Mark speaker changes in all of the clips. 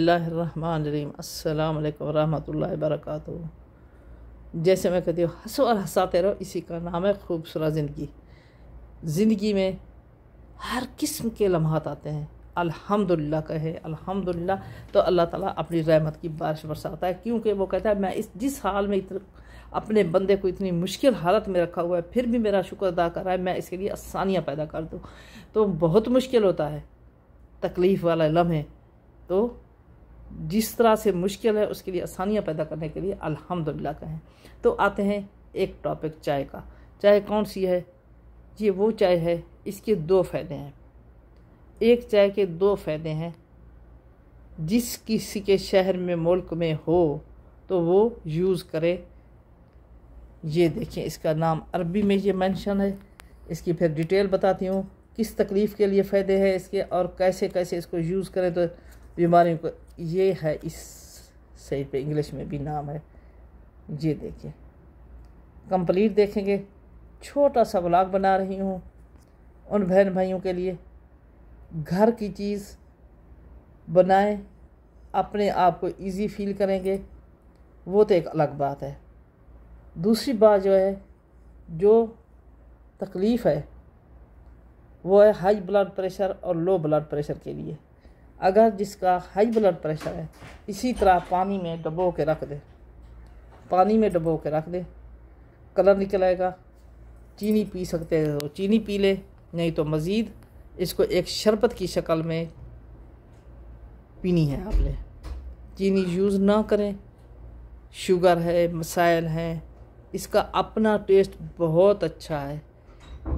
Speaker 1: اللہ الرحمن الرحیم السلام علیکم ورحمۃ اللہ وبرکاتہ جیسے میں کہتی ہوں ہنسو ہساتے رہو اسی کا نام ہے خوبصورت زندگی زندگی میں ہر قسم کے لمحات آتے ہیں الحمدللہ کہے الحمدللہ تو اللہ تعالیٰ اپنی رحمت کی بارش برساتا ہے کیونکہ وہ کہتا ہے میں اس جس حال میں اپنے بندے کو اتنی مشکل حالت میں رکھا ہوا ہے پھر بھی میرا شکر ادا کر رہا ہے میں اس کے لیے آسانیاں پیدا کر دوں تو بہت مشکل ہوتا ہے تکلیف والا لمحے تو جس طرح سے مشکل ہے اس کے لیے آسانیاں پیدا کرنے کے لیے الحمدللہ کہیں تو آتے ہیں ایک ٹاپک چائے کا چائے کون سی ہے یہ وہ چائے ہے اس کے دو فائدے ہیں ایک چائے کے دو فائدے ہیں جس کسی کے شہر میں ملک میں ہو تو وہ یوز کرے یہ دیکھیں اس کا نام عربی میں یہ مینشن ہے اس کی پھر ڈیٹیل بتاتی ہوں کس تکلیف کے لیے فائدے ہیں اس کے اور کیسے کیسے اس کو یوز کریں تو بیماریوں کو یہ ہے اس صحیح پہ انگلش میں بھی نام ہے یہ دیکھیں کمپلیٹ دیکھیں گے چھوٹا سا بلاگ بنا رہی ہوں ان بہن بھائیوں کے لیے گھر کی چیز بنائیں اپنے آپ کو ایزی فیل کریں گے وہ تو ایک الگ بات ہے دوسری بات جو ہے جو تکلیف ہے وہ ہے ہائی بلڈ پریشر اور لو بلڈ پریشر کے لیے اگر جس کا ہائی بلڈ پریشر ہے اسی طرح پانی میں ڈبو کے رکھ دے پانی میں ڈبو کے رکھ دے کلر نکل آئے گا چینی پی سکتے ہیں تو چینی پی لے نہیں تو مزید اس کو ایک شربت کی شکل میں پینی ہے آپ نے چینی یوز نہ کریں شوگر ہے مسائل ہیں اس کا اپنا ٹیسٹ بہت اچھا ہے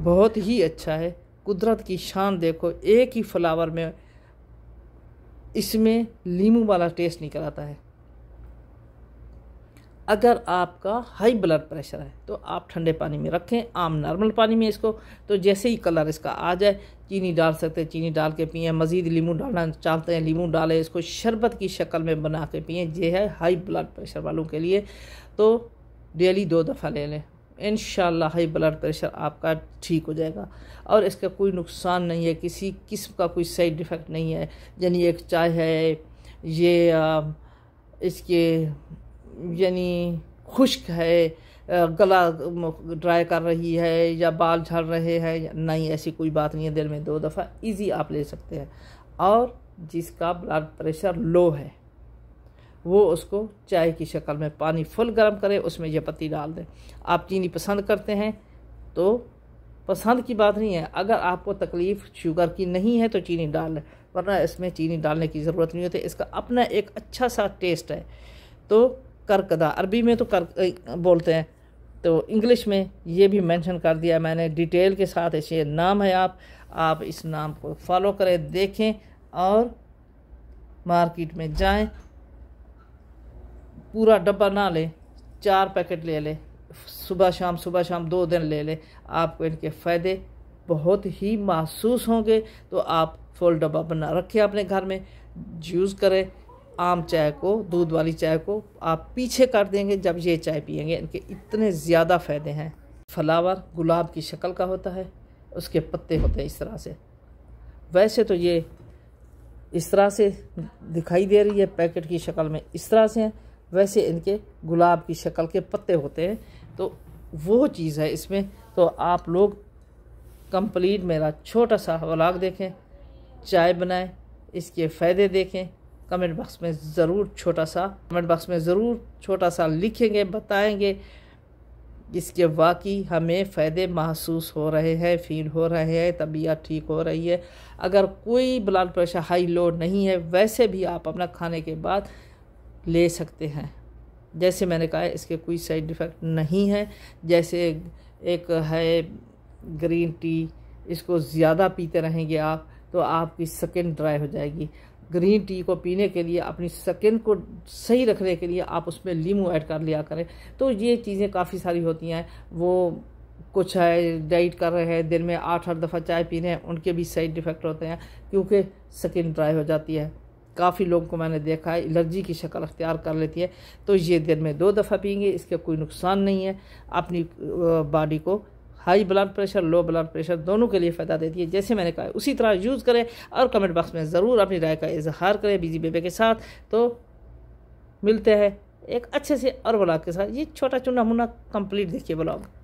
Speaker 1: بہت ہی اچھا ہے قدرت کی شان دیکھو ایک ہی فلاور میں اس میں لیمو والا ٹیسٹ نکل آتا ہے اگر آپ کا ہائی بلڈ پریشر ہے تو آپ ٹھنڈے پانی میں رکھیں عام نارمل پانی میں اس کو تو جیسے ہی کلر اس کا آ جائے چینی ڈال سکتے ہیں چینی ڈال کے پئیں مزید لیمو ڈالنا چاہتے ہیں لیمو ڈالیں اس کو شربت کی شکل میں بنا کے پئیں یہ ہے ہائی بلڈ پریشر والوں کے لیے تو ڈیلی دو دفعہ لے لیں انشاءاللہ ہائی بلڈ پریشر آپ کا ٹھیک ہو جائے گا اور اس کا کوئی نقصان نہیں ہے کسی قسم کا کوئی سائڈ ڈیفیکٹ نہیں ہے یعنی ایک چائے ہے یہ اس کے یعنی خشک ہے گلا ڈرائی کر رہی ہے یا بال جھڑ رہے ہیں نہیں ایسی کوئی بات نہیں ہے دل میں دو دفعہ ایزی آپ لے سکتے ہیں اور جس کا بلڈ پریشر لو ہے وہ اس کو چائے کی شکل میں پانی فل گرم کریں اس میں یہ پتی ڈال دیں آپ چینی پسند کرتے ہیں تو پسند کی بات نہیں ہے اگر آپ کو تکلیف شوگر کی نہیں ہے تو چینی ڈال لیں ورنہ اس میں چینی ڈالنے کی ضرورت نہیں ہوتی اس کا اپنا ایک اچھا سا ٹیسٹ ہے تو کرکدہ عربی میں تو کر بولتے ہیں تو انگلش میں یہ بھی مینشن کر دیا میں نے ڈیٹیل کے ساتھ اس یہ نام ہے آپ آپ اس نام کو فالو کریں دیکھیں اور مارکیٹ میں جائیں پورا ڈبہ نہ لے چار پیکٹ لے لے صبح شام صبح شام دو دن لے لے آپ کو ان کے فائدے بہت ہی محسوس ہوں گے تو آپ فول ڈبہ بنا رکھیں اپنے گھر میں یوز کریں عام چائے کو دودھ والی چائے کو آپ پیچھے کر دیں گے جب یہ چائے پئیں گے ان کے اتنے زیادہ فائدے ہیں فلاور گلاب کی شکل کا ہوتا ہے اس کے پتے ہوتے ہیں اس طرح سے ویسے تو یہ اس طرح سے دکھائی دے رہی ہے پیکٹ کی شکل میں اس طرح سے ہیں ویسے ان کے گلاب کی شکل کے پتے ہوتے ہیں تو وہ چیز ہے اس میں تو آپ لوگ کمپلیٹ میرا چھوٹا سا ولاگ دیکھیں چائے بنائیں اس کے فائدے دیکھیں کمنٹ باکس میں ضرور چھوٹا سا کمنٹ باکس میں ضرور چھوٹا سا لکھیں گے بتائیں گے جس کے واقعی ہمیں فائدے محسوس ہو رہے ہیں فیل ہو رہے ہیں طبیعت ٹھیک ہو رہی ہے اگر کوئی بلڈ پریشر ہائی لوڈ نہیں ہے ویسے بھی آپ اپنا کھانے کے بعد لے سکتے ہیں جیسے میں نے کہا اس کے کوئی سائیڈ افیکٹ نہیں ہے جیسے ایک ہے گرین ٹی اس کو زیادہ پیتے رہیں گے آپ تو آپ کی سکن ڈرائی ہو جائے گی گرین ٹی کو پینے کے لیے اپنی سکن کو صحیح رکھنے کے لیے آپ اس میں لیمو ایڈ کر لیا کریں تو یہ چیزیں کافی ساری ہوتی ہیں وہ کچھ ہے ڈائٹ کر رہے ہیں دن میں آٹھ آٹھ دفعہ چائے پینے ہیں ان کے بھی سائیڈ ایفیکٹ ہوتے ہیں کیونکہ سکن ڈرائی ہو جاتی ہے کافی لوگوں کو میں نے دیکھا ہے الرجی کی شکل اختیار کر لیتی ہے تو یہ دن میں دو دفعہ پئیں گے اس کا کوئی نقصان نہیں ہے اپنی باڈی کو high blood pressure low blood pressure دونوں کے لیے فائدہ دیتی ہے جیسے میں نے کہا اسی طرح یوز کریں اور کمنٹ باکس میں ضرور اپنی رائے کا اظہار کریں بیزی جی بیبے کے ساتھ تو ملتے ہیں ایک اچھے سے اور بلاگ کے ساتھ یہ چھوٹا چنا منا کمپلیٹ دیکھیے بلاگ